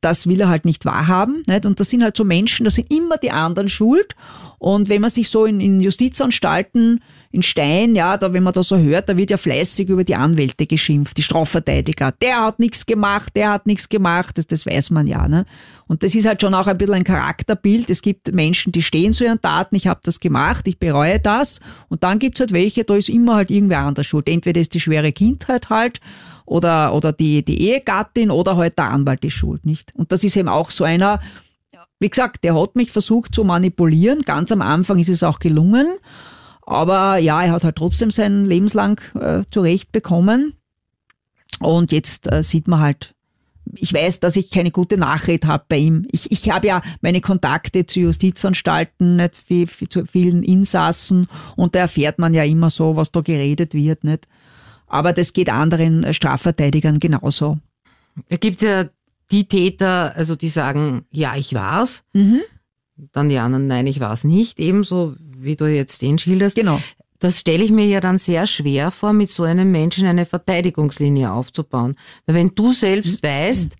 das will er halt nicht wahrhaben, nicht? Und das sind halt so Menschen, das sind immer die anderen schuld. Und wenn man sich so in, in Justizanstalten in Stein, ja, da, wenn man das so hört, da wird ja fleißig über die Anwälte geschimpft, die Strafverteidiger. Der hat nichts gemacht, der hat nichts gemacht, das, das weiß man ja. Ne? Und das ist halt schon auch ein bisschen ein Charakterbild. Es gibt Menschen, die stehen zu ihren Taten, ich habe das gemacht, ich bereue das. Und dann gibt's halt welche, da ist immer halt irgendwer anders schuld. Entweder ist die schwere Kindheit halt oder, oder die, die Ehegattin oder halt der Anwalt ist schuld, nicht? Und das ist eben auch so einer, wie gesagt, der hat mich versucht zu manipulieren. Ganz am Anfang ist es auch gelungen. Aber ja, er hat halt trotzdem sein Lebenslang äh, zurecht bekommen. Und jetzt äh, sieht man halt, ich weiß, dass ich keine gute Nachricht habe bei ihm. Ich, ich habe ja meine Kontakte zu Justizanstalten, nicht, wie, wie, zu vielen Insassen und da erfährt man ja immer so, was da geredet wird. Nicht? Aber das geht anderen äh, Strafverteidigern genauso. Da gibt es ja die Täter, also die sagen, ja, ich war's. Mhm. Dann die anderen, nein, ich war's nicht. Ebenso wie du jetzt den schilderst. Genau. Das stelle ich mir ja dann sehr schwer vor, mit so einem Menschen eine Verteidigungslinie aufzubauen. Weil wenn du selbst mhm. weißt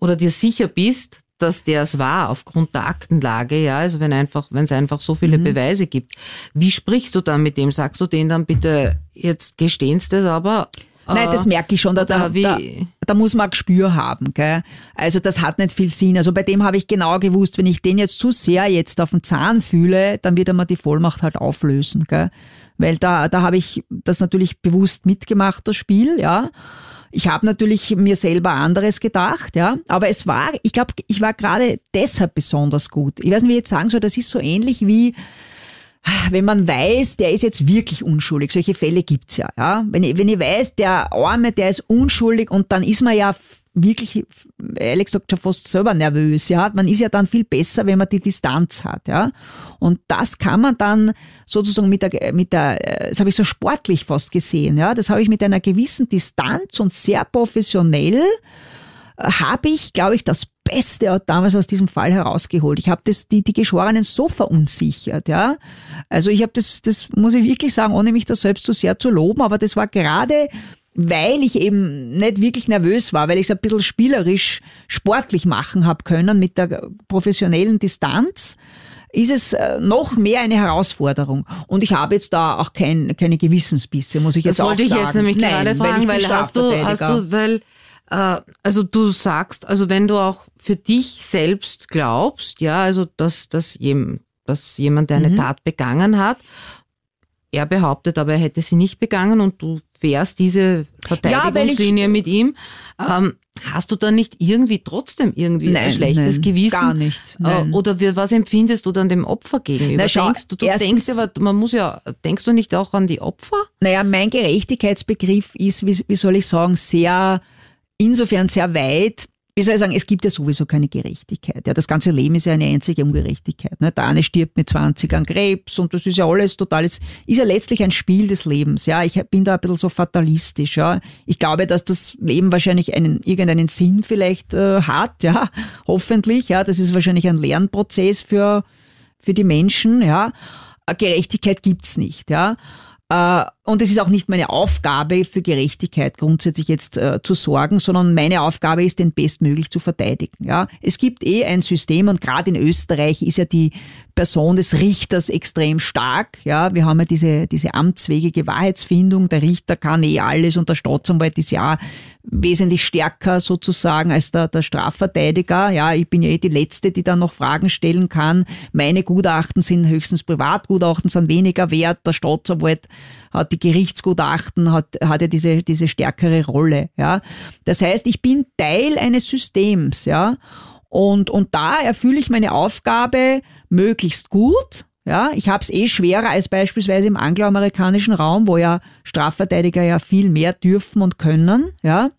oder dir sicher bist, dass der es war aufgrund der Aktenlage, ja, also wenn einfach, wenn es einfach so viele mhm. Beweise gibt, wie sprichst du dann mit dem? Sagst du den dann bitte jetzt gestehenst es aber Nein, das merke ich schon. Da, da, da, da, muss man ein Gespür haben. Gell? Also das hat nicht viel Sinn. Also bei dem habe ich genau gewusst, wenn ich den jetzt zu sehr jetzt auf den Zahn fühle, dann wird er mir die Vollmacht halt auflösen. Gell? Weil da, da habe ich das natürlich bewusst mitgemacht, das Spiel, ja. Ich habe natürlich mir selber anderes gedacht, ja. Aber es war, ich glaube, ich war gerade deshalb besonders gut. Ich weiß nicht, wie ich jetzt sagen soll, das ist so ähnlich wie wenn man weiß, der ist jetzt wirklich unschuldig, solche Fälle gibt's ja, ja. Wenn ich, wenn ich weiß, der Arme, der ist unschuldig und dann ist man ja wirklich, ehrlich gesagt, schon fast selber nervös, ja. Man ist ja dann viel besser, wenn man die Distanz hat, ja. Und das kann man dann sozusagen mit der, mit der, äh, das habe ich so sportlich fast gesehen, ja. Das habe ich mit einer gewissen Distanz und sehr professionell, äh, habe ich, glaube ich, das Beste auch damals aus diesem Fall herausgeholt. Ich habe das die, die Geschworenen so verunsichert, ja. Also ich habe das, das muss ich wirklich sagen, ohne mich da selbst so sehr zu loben, aber das war gerade weil ich eben nicht wirklich nervös war, weil ich es ein bisschen spielerisch, sportlich machen habe können mit der professionellen Distanz, ist es äh, noch mehr eine Herausforderung. Und ich habe jetzt da auch kein, keine Gewissensbisse, muss ich das jetzt auch sagen. Das wollte ich jetzt nämlich Nein, gerade fragen, weil, weil hast du, hast du, weil äh, also du sagst, also wenn du auch für dich selbst glaubst, ja, also dass, dass, dass jemand, der eine mhm. Tat begangen hat, er behauptet, aber er hätte sie nicht begangen und du fährst diese Verteidigungslinie ja, mit ihm, ähm, hast du dann nicht irgendwie trotzdem irgendwie nein, ein schlechtes nein, Gewissen? Gar nicht. Äh, nein. Oder wie, was empfindest du dann dem Opfer gegenüber? Na, schau, denkst du, du erstens, denkst aber, man muss ja, denkst du nicht auch an die Opfer? Naja, mein Gerechtigkeitsbegriff ist, wie, wie soll ich sagen, sehr insofern sehr weit. Wie soll ich sagen, es gibt ja sowieso keine Gerechtigkeit. Ja, das ganze Leben ist ja eine einzige Ungerechtigkeit. Ne? Der eine stirbt mit 20 an Krebs und das ist ja alles totales, ist ja letztlich ein Spiel des Lebens. Ja, ich bin da ein bisschen so fatalistisch. Ja, ich glaube, dass das Leben wahrscheinlich einen, irgendeinen Sinn vielleicht äh, hat. Ja, hoffentlich. Ja, das ist wahrscheinlich ein Lernprozess für, für die Menschen. Ja, äh, Gerechtigkeit es nicht. Ja, äh, und es ist auch nicht meine Aufgabe, für Gerechtigkeit grundsätzlich jetzt äh, zu sorgen, sondern meine Aufgabe ist, den bestmöglich zu verteidigen. Ja, es gibt eh ein System und gerade in Österreich ist ja die Person des Richters extrem stark. Ja, wir haben ja diese, diese amtswegige Wahrheitsfindung. Der Richter kann eh alles und der Staatsanwalt ist ja wesentlich stärker sozusagen als der, der Strafverteidiger. Ja, ich bin ja eh die Letzte, die dann noch Fragen stellen kann. Meine Gutachten sind höchstens Privatgutachten, sind weniger wert. Der Staatsanwalt hat die Gerichtsgutachten, hat, hat ja diese, diese stärkere Rolle. Ja. Das heißt, ich bin Teil eines Systems, ja. Und, und da erfülle ich meine Aufgabe möglichst gut. Ja, ich habe es eh schwerer als beispielsweise im angloamerikanischen Raum, wo ja Strafverteidiger ja viel mehr dürfen und können. Ja.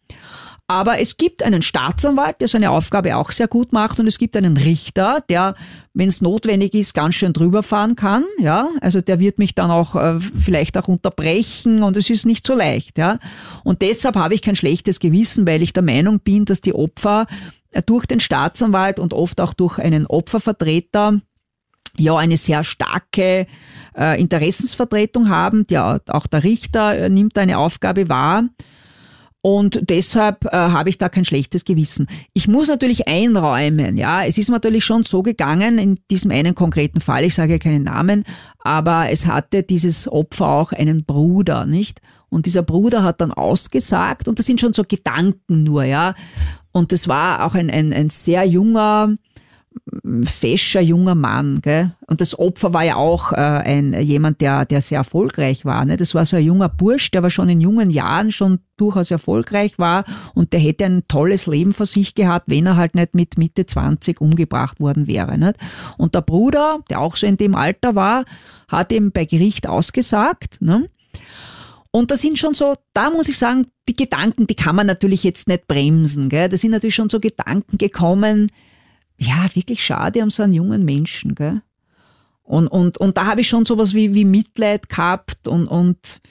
Aber es gibt einen Staatsanwalt, der seine Aufgabe auch sehr gut macht und es gibt einen Richter, der, wenn es notwendig ist, ganz schön drüberfahren kann. Ja, also der wird mich dann auch äh, vielleicht auch unterbrechen und es ist nicht so leicht. Ja, und deshalb habe ich kein schlechtes Gewissen, weil ich der Meinung bin, dass die Opfer äh, durch den Staatsanwalt und oft auch durch einen Opfervertreter ja eine sehr starke äh, Interessensvertretung haben. Ja, auch der Richter äh, nimmt eine Aufgabe wahr. Und deshalb äh, habe ich da kein schlechtes Gewissen. Ich muss natürlich einräumen, ja. Es ist natürlich schon so gegangen in diesem einen konkreten Fall. Ich sage ja keinen Namen, aber es hatte dieses Opfer auch einen Bruder, nicht? Und dieser Bruder hat dann ausgesagt und das sind schon so Gedanken nur, ja. Und das war auch ein, ein, ein sehr junger, fescher junger Mann. Gell? Und das Opfer war ja auch äh, ein, jemand, der, der sehr erfolgreich war. Ne? Das war so ein junger Bursch, der aber schon in jungen Jahren schon durchaus erfolgreich war und der hätte ein tolles Leben vor sich gehabt, wenn er halt nicht mit Mitte 20 umgebracht worden wäre. Nicht? Und der Bruder, der auch so in dem Alter war, hat eben bei Gericht ausgesagt. Ne? Und da sind schon so, da muss ich sagen, die Gedanken, die kann man natürlich jetzt nicht bremsen. Gell? Da sind natürlich schon so Gedanken gekommen, ja, wirklich schade um so einen jungen Menschen. Gell? Und, und, und da habe ich schon sowas wie, wie Mitleid gehabt und, und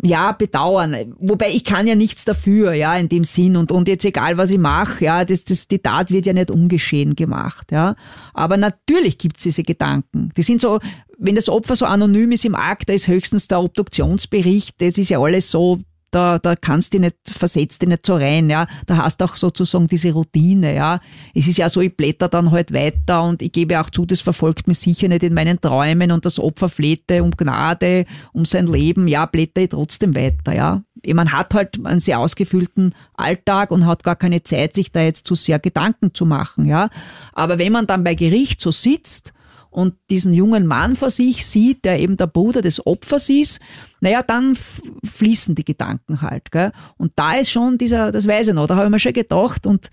ja, bedauern. Wobei ich kann ja nichts dafür, ja, in dem Sinn. Und, und jetzt egal, was ich mache, ja, das, das, die Tat wird ja nicht ungeschehen gemacht, ja. Aber natürlich gibt's diese Gedanken. Die sind so, wenn das Opfer so anonym ist im Akt, da ist höchstens der Obduktionsbericht, das ist ja alles so da, da kannst du nicht, versetzt dich nicht so rein, ja. Da hast du auch sozusagen diese Routine, ja. Es ist ja so, ich blätter dann halt weiter und ich gebe auch zu, das verfolgt mich sicher nicht in meinen Träumen und das Opfer flehte um Gnade, um sein Leben, ja, blätter ich trotzdem weiter, ja. Man hat halt einen sehr ausgefüllten Alltag und hat gar keine Zeit, sich da jetzt zu sehr Gedanken zu machen, ja. Aber wenn man dann bei Gericht so sitzt und diesen jungen Mann vor sich sieht, der eben der Bruder des Opfers ist, naja, dann fließen die Gedanken halt. Gell? Und da ist schon dieser, das weiß ich noch, da habe ich mir schon gedacht, und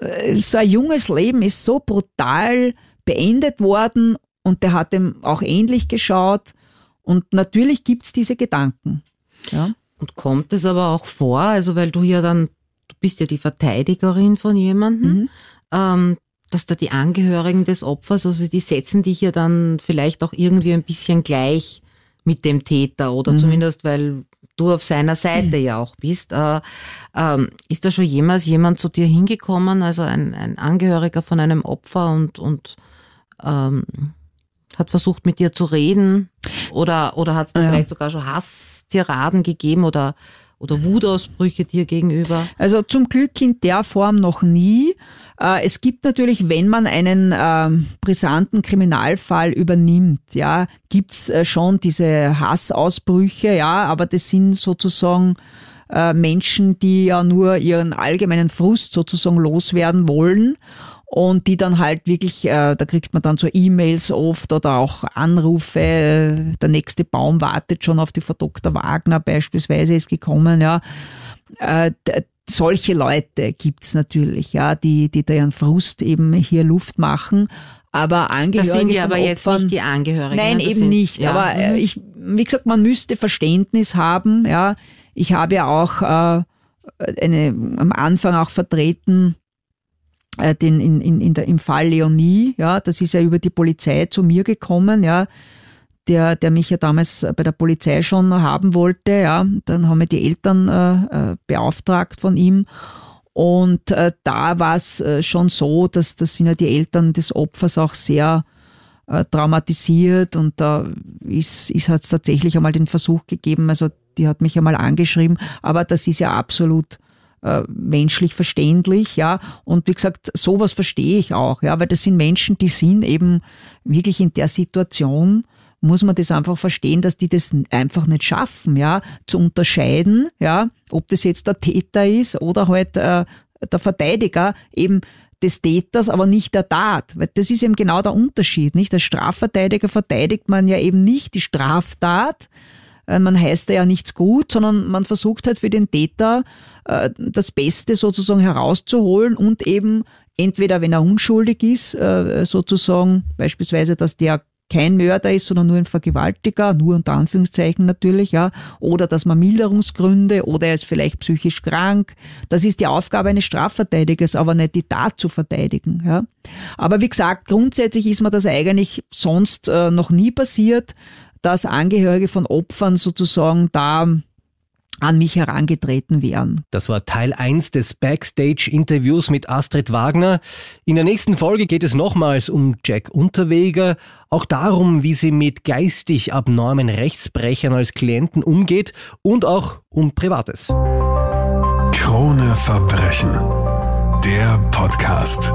äh, so ein junges Leben ist so brutal beendet worden und der hat ihm auch ähnlich geschaut. Und natürlich gibt es diese Gedanken. Ja. Und kommt es aber auch vor, also weil du ja dann, du bist ja die Verteidigerin von jemandem, mhm. ähm, dass da die Angehörigen des Opfers, also die setzen dich ja dann vielleicht auch irgendwie ein bisschen gleich mit dem Täter oder mhm. zumindest, weil du auf seiner Seite ja auch bist. Äh, äh, ist da schon jemals jemand zu dir hingekommen, also ein, ein Angehöriger von einem Opfer und, und ähm, hat versucht mit dir zu reden oder, oder hat es ja. vielleicht sogar schon Hass-Tiraden gegeben oder oder Wutausbrüche dir gegenüber? Also zum Glück in der Form noch nie. Äh, es gibt natürlich, wenn man einen äh, brisanten Kriminalfall übernimmt, ja, gibt's äh, schon diese Hassausbrüche, ja, aber das sind sozusagen äh, Menschen, die ja nur ihren allgemeinen Frust sozusagen loswerden wollen und die dann halt wirklich, äh, da kriegt man dann so E-Mails oft oder auch Anrufe, äh, der nächste Baum wartet schon auf die Frau Dr. Wagner beispielsweise ist gekommen, ja. Äh, solche Leute gibt's natürlich, ja, die, die da ihren Frust eben hier Luft machen. Aber Angehörige. Das sind ja aber Opfern, jetzt nicht die Angehörigen. Nein, ne? eben sind, nicht. Ja. Aber äh, mhm. ich, wie gesagt, man müsste Verständnis haben, ja. Ich habe ja auch äh, eine, am Anfang auch vertreten, äh, den in, in, in der, im Fall Leonie, ja, das ist ja über die Polizei zu mir gekommen, ja, der, der mich ja damals bei der Polizei schon haben wollte, ja, dann haben wir die Eltern äh, äh, beauftragt von ihm und äh, da war es äh, schon so, dass das sind ja die Eltern des Opfers auch sehr traumatisiert äh, und da ist, ist hat es tatsächlich einmal den Versuch gegeben, also die hat mich einmal angeschrieben, aber das ist ja absolut äh, menschlich verständlich, ja. Und wie gesagt, sowas verstehe ich auch, ja, weil das sind Menschen, die sind eben wirklich in der Situation, muss man das einfach verstehen, dass die das einfach nicht schaffen, ja, zu unterscheiden, ja, ob das jetzt der Täter ist oder halt äh, der Verteidiger eben des Täters, aber nicht der Tat. Weil das ist eben genau der Unterschied, nicht? Als Strafverteidiger verteidigt man ja eben nicht die Straftat, äh, man heißt ja nichts gut, sondern man versucht halt für den Täter äh, das Beste sozusagen herauszuholen und eben entweder, wenn er unschuldig ist, äh, sozusagen beispielsweise, dass der kein Mörder ist, sondern nur ein Vergewaltiger, nur unter Anführungszeichen natürlich, ja, oder dass man Milderungsgründe oder er ist vielleicht psychisch krank. Das ist die Aufgabe eines Strafverteidigers, aber nicht die Tat zu verteidigen, ja. Aber wie gesagt, grundsätzlich ist mir das eigentlich sonst äh, noch nie passiert, dass Angehörige von Opfern sozusagen da an mich herangetreten wären. Das war Teil 1 des Backstage-Interviews mit Astrid Wagner. In der nächsten Folge geht es nochmals um Jack Unterweger, auch darum, wie sie mit geistig abnormen Rechtsbrechern als Klienten umgeht und auch um Privates. Krone Verbrechen, der Podcast.